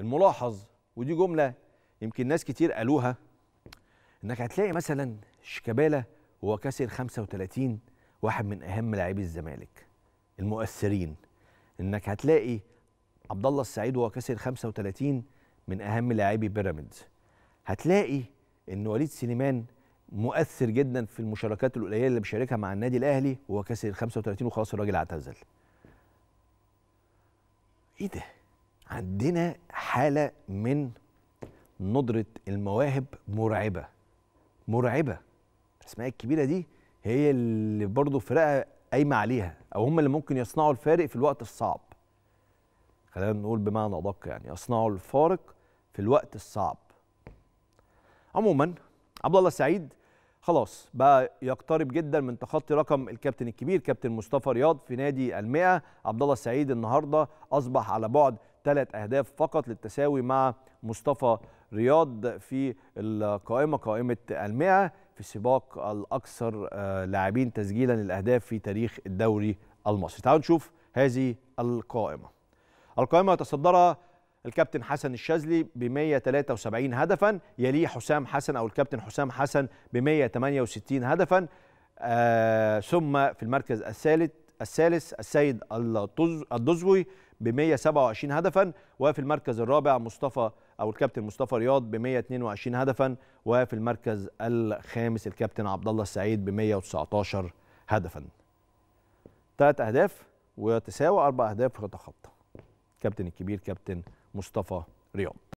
الملاحظ ودي جمله يمكن ناس كتير قالوها انك هتلاقي مثلا شيكابالا وهو كسر 35 واحد من اهم لاعبي الزمالك المؤثرين انك هتلاقي عبد الله السعيد وهو كسر 35 من اهم لاعبي بيراميدز هتلاقي ان وليد سليمان مؤثر جدا في المشاركات القليله اللي بيشاركها مع النادي الاهلي وهو كسر 35 وخلاص الراجل اعتزل ايه ده عندنا حاله من ندره المواهب مرعبه مرعبه الاسماء الكبيره دي هي اللي برضه فرقة قايمه عليها او هم اللي ممكن يصنعوا الفارق في الوقت الصعب خلينا نقول بمعنى ادق يعني يصنعوا الفارق في الوقت الصعب عموما عبد الله سعيد خلاص بقى يقترب جدا من تخطي رقم الكابتن الكبير كابتن مصطفى رياض في نادي المئة عبد الله السعيد النهارده اصبح على بعد ثلاث أهداف فقط للتساوي مع مصطفى رياض في القائمة قائمة المئة في سباق الأكثر آه، لاعبين تسجيلا للأهداف في تاريخ الدوري المصري تعالوا نشوف هذه القائمة القائمة يتصدرها الكابتن حسن الشاذلي ب 173 هدفا يليه حسام حسن او الكابتن حسام حسن ب 168 هدفا آه ثم في المركز الثالث الثالث السيد الدزوي ب 127 هدفا وفي المركز الرابع مصطفى او الكابتن مصطفى رياض ب 122 هدفا وفي المركز الخامس الكابتن عبد الله السعيد ب 119 هدفا ثلاث اهداف وتساوي اربع اهداف تتخطى الكابتن الكبير كابتن مصطفى رياض